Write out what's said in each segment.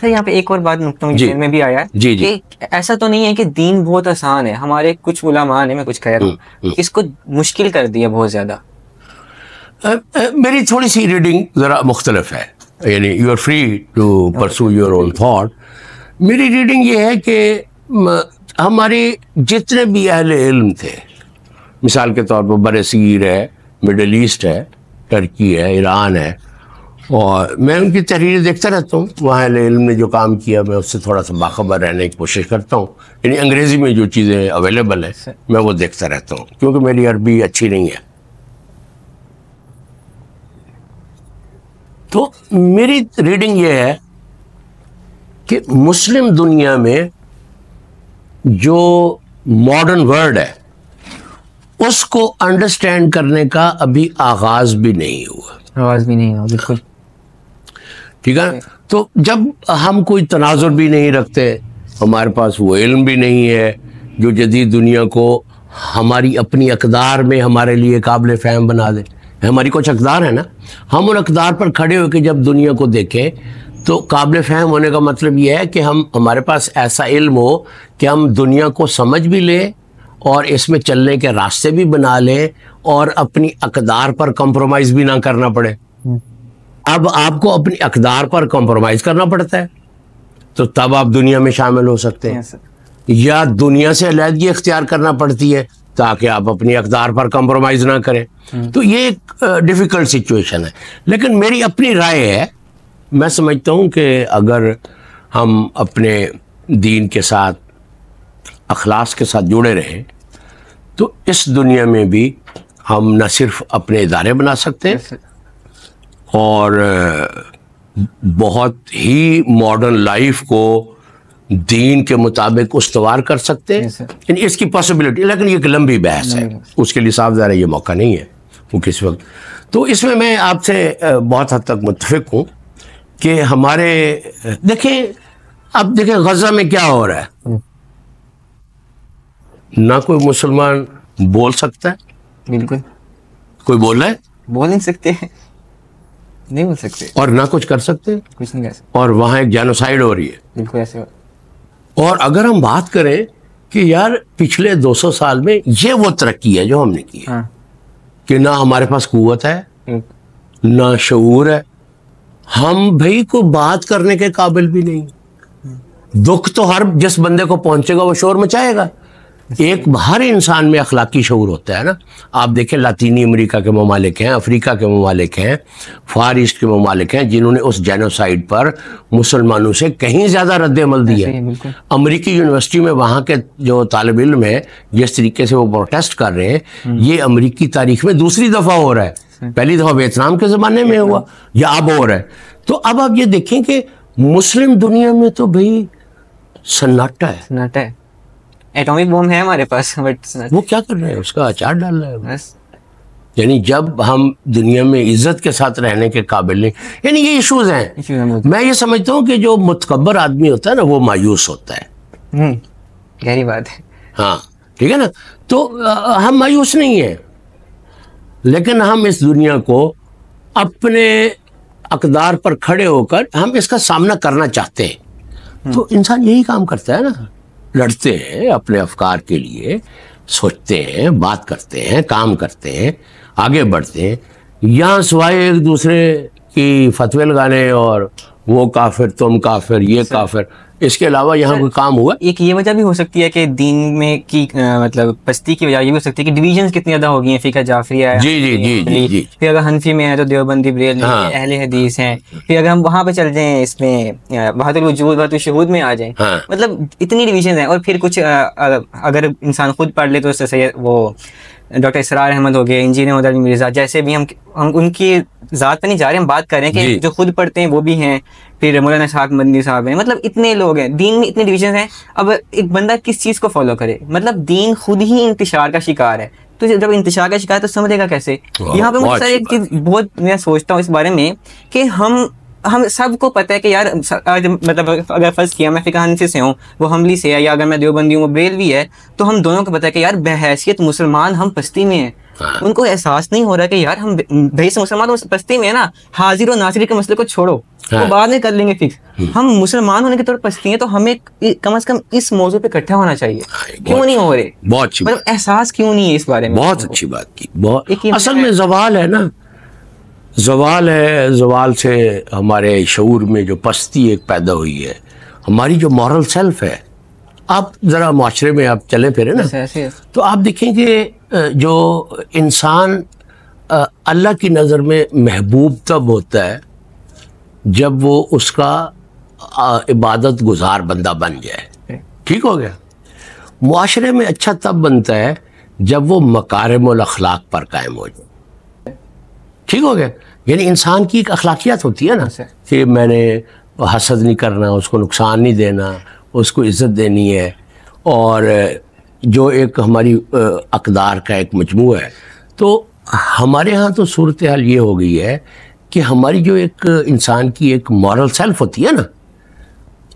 Sir यहाँ पे एक और बात नुकता हूँ में भी आया है जी जी ऐसा तो नहीं है कि दीन बहुत आसान है हमारे कुछ उलामा ने मैं कुछ कह रहा हम्म, हूँ हम्म। इसको मुश्किल कर दिया बहुत ज्यादा मेरी थोड़ी सी रीडिंग ज़रा मुख्तलफ है यानी you are free to pursue your own thought मेरी रीडिंग ये है कि हमारे जितने भी अहल इल्म थे मिसाल के तौर पर बरसीर है मिडल ईस्ट है टर्की है ईरान है और मैं उनकी तहरीर देखता रहता हूँ वहाँ इलम ने जो काम किया मैं उससे थोड़ा सा बाखबर रहने की कोशिश करता हूँ यानी अंग्रेज़ी में जो चीज़ें अवेलेबल हैं मैं वो देखता रहता हूँ क्योंकि मेरी अरबी अच्छी नहीं है तो मेरी रीडिंग ये है कि मुस्लिम दुनिया में जो मॉडर्न वर्ड है उसको अंडरस्टैंड करने का अभी आगाज़ भी नहीं हुआ आगाज़ भी नहीं हुआ बिल्कुल ठीक है तो जब हम कोई तनाजुर भी नहीं रखते हमारे पास वो इल्म भी नहीं है जो जदीद दुनिया को हमारी अपनी अकदार में हमारे लिए काबिल फहम बना दे हमारी कुछ अकदार है ना हम उन अकदार पर खड़े होकर जब दुनिया को देखें तो काबिल फहम होने का मतलब यह है कि हम हमारे पास ऐसा इल्म हो कि हम दुनिया को समझ भी लें और इसमें चलने के रास्ते भी बना लें और अपनी अकदार पर कंप्रोमाइज़ भी ना करना पड़े hmm. अब आपको अपनी अकदार पर कॉम्प्रोमाइज करना पड़ता है तो तब आप दुनिया में शामिल हो सकते हैं या दुनिया से अलहदगी अख्तियार करना पड़ती है ताकि आप अपनी अकदार पर कॉम्प्रोमाइज़ ना करें हम्म। तो ये एक डिफ़िकल्ट सिचुएशन है लेकिन मेरी अपनी राय है मैं समझता हूँ कि अगर हम अपने दीन के साथ अखलास के साथ जुड़े रहें तो इस दुनिया में भी हम न सिर्फ अपने इदारे बना सकते हैं और बहुत ही मॉडर्न लाइफ को दीन के मुताबिक उसवार कर सकते हैं इसकी पॉसिबिलिटी लेकिन ये एक लंबी बहस है उसके लिए साफ ज़रा ये मौका नहीं है वो किस वक्त तो इसमें मैं आपसे बहुत हद तक मुतफिक हूँ कि हमारे देखें अब देखें गज़ा में क्या हो रहा है हम्म। ना कोई मुसलमान बोल सकता है बिल्कुल कोई बोल रहा है बोल नहीं सकते हैं नहीं बोल सकते और ना कुछ कर सकते कुछ नहीं कर सकते और वहाँ एक जानोसाइड हो रही है बिल्कुल ऐसे और अगर हम बात करें कि यार पिछले 200 साल में ये वो तरक्की है जो हमने की है हाँ। कि ना हमारे पास कुत है हम्म। ना शूर है हम भाई को बात करने के काबिल भी नहीं हम्म। दुख तो हर जिस बंदे को पहुंचेगा वो शोर मचाएगा एक हर इंसान में अखलाकी शूर होता है ना आप देखें लातीनी अमेरिका के ममालिक हैं अफ्रीका के ममालिक हैं फार ईस्ट के ममालिक हैं जिन्होंने उस जेनोसाइड पर मुसलमानों से कहीं ज़्यादा रद्द अमल दी है अमरीकी यूनिवर्सिटी में वहाँ के जो तालब इम है जिस तरीके से वो प्रोटेस्ट कर रहे हैं हम्म। ये अमरीकी तारीख में दूसरी दफ़ा हो रहा है पहली दफ़ा वियतनाम के ज़माने में हुआ या अब हो रहा है तो अब आप ये देखें कि मुस्लिम दुनिया में तो भाई सन्नाटा है सन्नाटा है एटॉमिक बॉम्ब है हमारे पास बट वो क्या कर रहे हैं उसका अचार डाल रहे हैं बस यानी जब हम दुनिया में इज्जत के साथ रहने के काबिल नहीं यानी ये इश्यूज हैं मैं ये समझता हूँ कि जो मुतकबर आदमी होता है ना वो मायूस होता है हम्म, गहरी बात है हाँ ठीक है ना तो आ, हम मायूस नहीं है लेकिन हम इस दुनिया को अपने अकदार पर खड़े होकर हम इसका सामना करना चाहते हैं हम्म। तो इंसान यही काम करता है ना लड़ते हैं अपने अफकार के लिए सोचते हैं बात करते हैं काम करते हैं आगे बढ़ते हैं यहाँ सिवाय एक दूसरे की फतवे लगाने और वो काफिर तुम काफिर ये काफिर इसके अलावा यहाँ कोई काम हुआ एक ये वजह भी हो सकती है कि दीन में की आ, मतलब पस्ती की वजह ये भी हो सकती है कि डिवीजन कितनी ज्यादा हो गई हैं फिका जाफरिया है जी जी जी जी, जी फिर अगर हनफी में है तो देवबंदी बरेल हाँ। अहले हदीस हैं हाँ। फिर अगर हम वहाँ पे चल जाए इसमें बहादुर वजूद बहादुर शहूद में आ जाए हाँ। मतलब इतनी डिवीजन है और फिर कुछ अगर इंसान खुद पढ़ ले तो उससे वो डॉक्टर इसरार अहमद हो गए इंजीनियर उदर मिर्जा जैसे भी हम हम उनकी ज़ात पर नहीं जा रहे हम बात कर रहे हैं कि जो खुद पढ़ते हैं वो भी हैं फिर मौलाना साहब मंदी साहब हैं मतलब इतने लोग हैं दीन में इतने डिविजन हैं अब एक बंदा किस चीज़ को फॉलो करे मतलब दीन खुद ही इंतशार का शिकार है तो जब इंतजार का है तो समझेगा कैसे यहाँ पे मुझे सर एक चीज बहुत मैं सोचता हूँ इस बारे में कि हम हम सबको पता है कि यार आज मतलब अगर फ़र्ज़ किया मैं फ़िका हनफी से हूँ वो हमली से है या अगर मैं देवबंदी हूँ वो भी है तो हम दोनों को पता है कि यार बहसीत मुसलमान हम पस्ती में हैं हाँ। उनको एहसास नहीं हो रहा कि यार हम भैया मुसलमान पस्ती में है ना हाजिर और नासिर के मसले को छोड़ो वो तो बाद में कर लेंगे फिक्स हम्म। हम मुसलमान होने के तौर पस्ती हैं तो हमें कम से कम इस मौजू पे इकट्ठा होना चाहिए हाँ, क्यों नहीं हो रहे बहुत अच्छी मतलब एहसास क्यों नहीं है इस बारे में बहुत अच्छी बात की बहुत असल में जवाल है ना जवाल है जवाल से हमारे शूर में जो पस्ती एक पैदा हुई है हमारी जो मॉरल सेल्फ है आप ज़रा माशरे में आप चले फिरें ना ऐसे तो आप देखेंगे जो इंसान अल्लाह की नज़र में महबूब तब होता है जब वो उसका इबादत गुजार बंदा बन जाए ठीक हो गया माशरे में अच्छा तब बनता है जब वो मकारम अखलाक पर कायम हो जाए ठीक हो गया यानी इंसान की एक अखलाकियात होती है ना कि मैंने हसद नहीं करना उसको नुकसान नहीं देना उसको इज़्ज़त देनी है और जो एक हमारी अकदार का एक मजमू है तो हमारे यहाँ तो सूरत हाल ये हो गई है कि हमारी जो एक इंसान की एक मॉरल सेल्फ होती है ना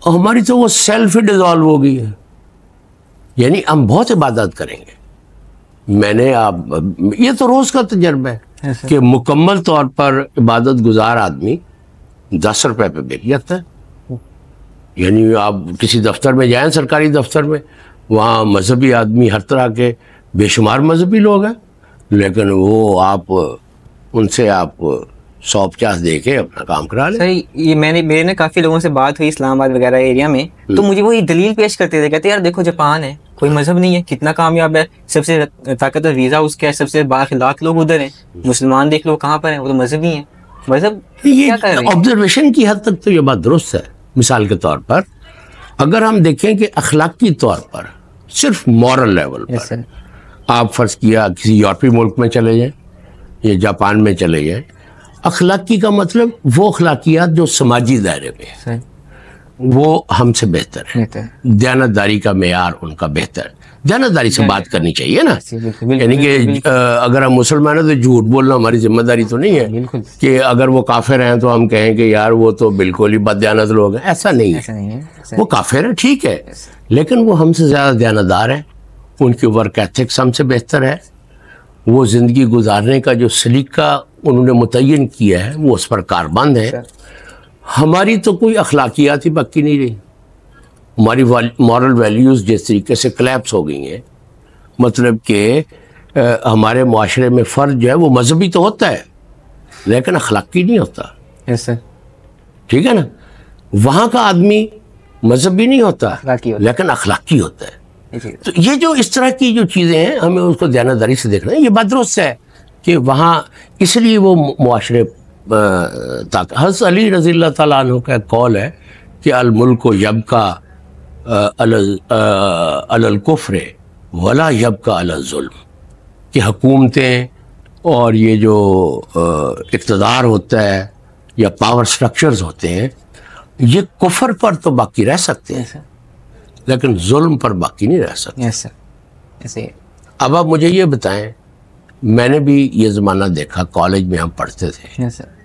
और हमारी तो वो सेल्फ ही डिज़ॉल्व हो गई है यानी हम बहुत इबादत करेंगे मैंने आप ये तो रोज़ का तजर्बा है कि मुकम्मल तौर पर इबादत गुजार आदमी दस रुपए पे बेच जाता है यानी आप किसी दफ्तर में जाएं सरकारी दफ्तर में वहाँ मजहबी आदमी हर तरह के बेशुमार मजहबी लोग हैं लेकिन वो आप उनसे आप सौ पचास दे के अपना काम करा ले ये मैंने मेरे ने काफ़ी लोगों से बात हुई इस्लामाबाद वगैरह एरिया में तो हम्म। मुझे वो ये दलील पेश करते थे कहते यार देखो जापान है कोई मजहब नहीं है कितना कामयाब है सबसे ताकतवर वीज़ा उसके है सबसे बाखिलाक लोग उधर हैं मुसलमान देख लो कहाँ पर हैं वो तो मजहबी है मजहब ये ऑब्जर्वेशन की हद तक तो ये बात दुरुस्त है मिसाल के तौर पर अगर हम देखें कि अखलाकी तौर पर सिर्फ मॉरल लेवल पर आप फर्ज किया किसी यूरोपीय मुल्क में चले जाए या जापान में चले जाए अखलाकी का मतलब वो अखलाकियात जो समाजी दायरे में है वो हमसे बेहतर है दयानतदारी का मैार उनका बेहतर दयानतदारी से बात करनी चाहिए ना यानी कि अगर हम मुसलमान हैं तो झूठ बोलना हमारी जिम्मेदारी तो नहीं है कि अगर वो काफिर हैं तो हम कहें कि यार वो तो बिल्कुल ही बदयानत लोग हैं ऐसा नहीं है वो काफिर है ठीक है लेकिन वो हमसे ज़्यादा दयानतदार हैं उनकी वर्क एथिक्स हमसे बेहतर है वो ज़िंदगी गुजारने का जो सलीका उन्होंने मुतयन किया है वो उस पर कारबंद है हमारी तो कोई अखलाकियात ही पक्की नहीं रही हमारी मॉरल वैल्यूज़ जिस तरीके से क्लैप्स हो गई हैं मतलब कि हमारे माशरे में फ़र्ज जो है वो मजहबी तो होता है लेकिन अखलाकी नहीं होता ऐसे ठीक है ना वहाँ का आदमी मजहबी नहीं होता, होता लेकिन अखलाकी होता है तो ये जो इस तरह की जो चीज़ें हैं हमें उसको दयानादारी से देखना है ये बदरुस्त है कि वहाँ इसलिए वो माशरे ताकत हस अली रजी तु का कॉल है कि अलमुल्क यब का अलकुफ़रे वला यब का अलजुल्म कि हकूमतें और ये जो इकतदार होता है या पावर स्ट्रक्चर्स होते हैं ये कुफर पर तो बाकी रह सकते हैं लेकिन जुल्म पर बाकी नहीं रह सकते ऐसे अब आप मुझे ये बताएं मैंने भी ये ज़माना देखा कॉलेज में हम पढ़ते थे सर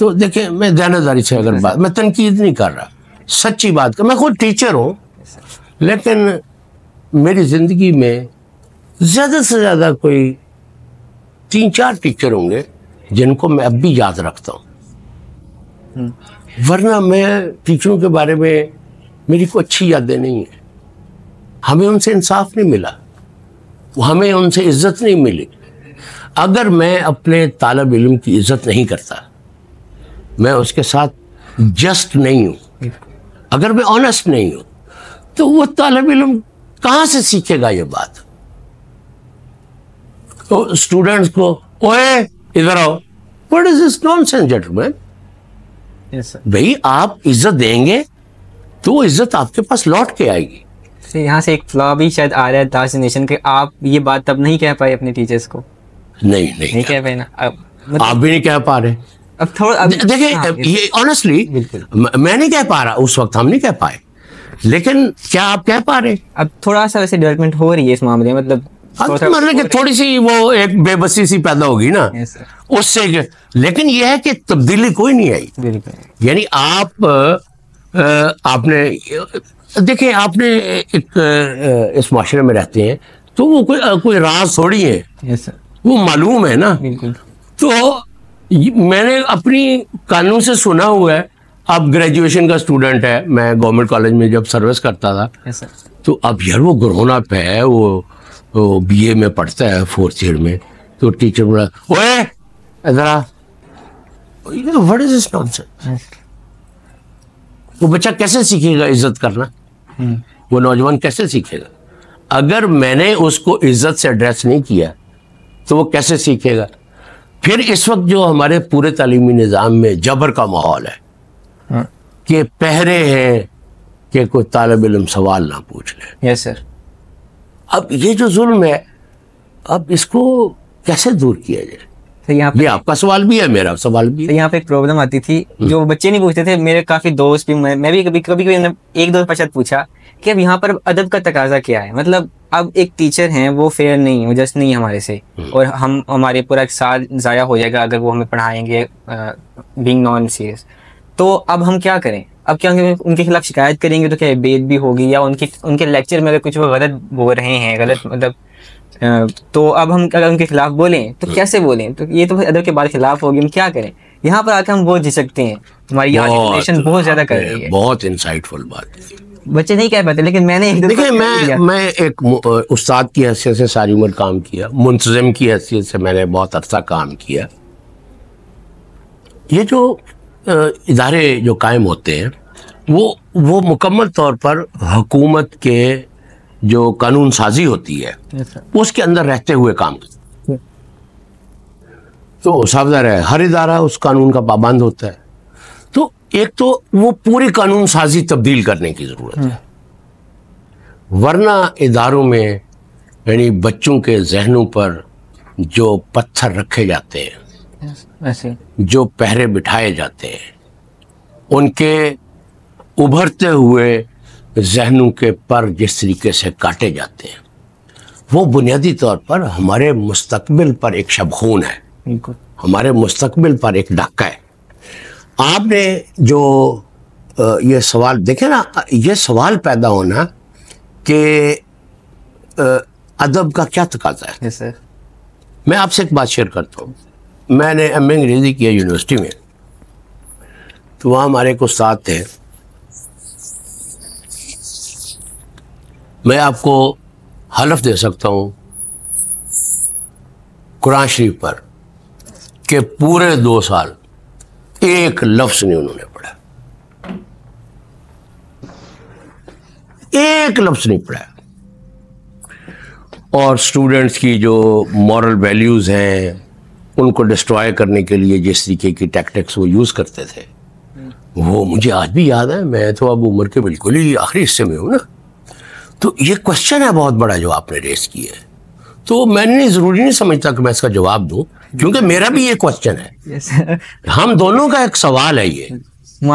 तो देखिये मैं ध्यानदारी से अगर बात मैं तनकीद नहीं कर रहा सच्ची बात कर मैं खुद टीचर हूँ लेकिन मेरी ज़िंदगी में ज़्यादा से ज़्यादा कोई तीन चार टीचर होंगे जिनको मैं अब भी याद रखता हूँ वरना मैं टीचरों के बारे में मेरी कोई अच्छी यादें नहीं है हमें उनसे इंसाफ नहीं मिला हमें उनसे इज्जत नहीं मिली अगर मैं अपने तालब इलम की इज्जत नहीं करता मैं उसके साथ जस्ट नहीं हूँ अगर मैं ऑनेस्ट नहीं हूँ तो वो तालब इलम कहाँ से सीखेगा ये बात तो स्टूडेंट्स को ओए इधर आओ what is is nonsense gentleman भाई आप इज्जत देंगे तो वो इज्जत आपके पास लौट के आएगी यहाँ से एक फ्लॉ भी शायद आ रहा है दास नेशन के आप ये बात तब नहीं कह पाए अपने टीचर्स को नहीं नहीं, नहीं कह पाए ना अब मतलब... आप भी नहीं कह पा रहे अब थोड़ा दे, देखिए हाँ, ये ऑनेस्टली मैं नहीं कह पा रहा उस वक्त हम नहीं कह पाए लेकिन क्या आप कह पा रहे अब थोड़ा सा वैसे डेवलपमेंट हो रही है इस मामले में मतलब हाँ, तो मतलब कि थोड़ी सी वो एक बेबसी सी पैदा होगी ना उससे लेकिन यह है कि तब्दीली कोई नहीं आई यानी आप आपने देखिए आपने एक इस माशरे में रहते हैं तो वो कोई कोई राज थोड़ी है वो मालूम है ना तो मैंने अपनी कानून से सुना हुआ है आप ग्रेजुएशन का स्टूडेंट है मैं गवर्नमेंट कॉलेज में जब सर्विस करता था तो अब यार वो ग्रोन अप है वो, वो ए में पढ़ता है फोर्थ ईयर में तो टीचर बोला ओए इधरा व्हाट इज दिस वो बच्चा कैसे सीखेगा इज्जत करना हम्म। वो नौजवान कैसे सीखेगा अगर मैंने उसको इज्जत से एड्रेस नहीं किया तो वो कैसे सीखेगा फिर इस वक्त जो हमारे पूरे तालीमी निज़ाम में जबर का माहौल है हाँ। कि पहरे हैं कि कोई तालब इलम सवाल ना पूछ ले यस सर अब ये जो जुल्म है अब इसको कैसे दूर किया जाए तो यहाँ पे आपका सवाल भी है मेरा सवाल भी तो यहाँ पे एक प्रॉब्लम आती थी जो हम्म। बच्चे नहीं पूछते थे मेरे काफी दोस्त भी मैं, मैं भी कभी कभी, कभी एक दो पश्चात पूछा कि अब यहाँ पर अदब का तकाजा क्या है मतलब अब एक टीचर हैं वो फेयर नहीं है जस्ट नहीं हमारे से हम्म। और हम हमारे पूरा साल ज़ाया हो जाएगा अगर वो हमें पढ़ाएंगे बींग नॉन सीरियस तो अब हम क्या करें अब क्या उनके खिलाफ शिकायत करेंगे तो क्या बेद भी होगी या उनकी उनके लेक्चर में अगर कुछ वो गलत बोल रहे हैं गलत मतलब तो अब हम अगर उनके खिलाफ बोलें तो हम्म। कैसे बोलें तो ये तो अदर के बाद खिलाफ होगी हम क्या करें यहाँ पर आकर हम बहुत झिझकते हैं हमारी बहुत ज्यादा कर रही है बहुत इंसाइटफुल बात बच्चे नहीं कह पाते लेकिन मैंने देखिए मैं मैं एक उस्ताद की हैसियत से सारी उम्र काम किया मुंतजम की हैसियत से मैंने बहुत अरसा काम किया ये जो इदारे जो कायम होते हैं वो वो मुकम्मल तौर पर हुकूमत के जो कानून साजी होती है उसके अंदर रहते हुए काम करते तो सावधान है हर इदारा उस कानून का पाबंद होता है एक तो वो पूरी कानून साजी तब्दील करने की ज़रूरत है वरना इदारों में यानी बच्चों के जहनों पर जो पत्थर रखे जाते हैं जो पहरे बिठाए जाते हैं उनके उभरते हुए जहनों के पर जिस तरीके से काटे जाते हैं वो बुनियादी तौर पर हमारे मुस्तकबिल पर एक शबखून है हमारे मुस्तकबिल पर एक डाका है आपने जो ये सवाल देखे ना ये सवाल पैदा होना कि अदब का क्या तकाजा है yes, मैं आपसे एक बात शेयर करता हूँ मैंने एम ए अंग्रेज़ी किया यूनिवर्सिटी में तो वहाँ हमारे एक उस्ताद थे मैं आपको हलफ दे सकता हूँ कुरान शरीफ पर कि पूरे दो साल एक लफ्ज नहीं उन्होंने पढ़ा एक लफ्ज नहीं पढ़ा और स्टूडेंट्स की जो मॉरल वैल्यूज़ हैं उनको डिस्ट्रॉय करने के लिए जिस तरीके की टैक्टिक्स वो यूज़ करते थे वो मुझे आज भी याद है मैं तो अब उम्र के बिल्कुल ही आखिरी हिस्से में हूं ना तो ये क्वेश्चन है बहुत बड़ा जो आपने रेस किया है तो मैंने ज़रूरी नहीं समझता कि मैं इसका जवाब दूं क्योंकि मेरा भी ये क्वेश्चन है हम दोनों का एक सवाल है ये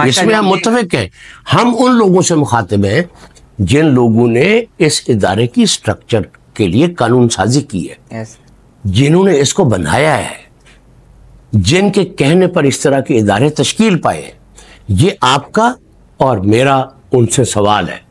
इसमें हम मुतफिक हैं हम उन लोगों से मुखातिब हैं जिन लोगों ने इस इदारे की स्ट्रक्चर के लिए कानून साजी की है जिन्होंने इसको बनाया है जिनके कहने पर इस तरह के इदारे तश्कील पाए ये आपका और मेरा उनसे सवाल है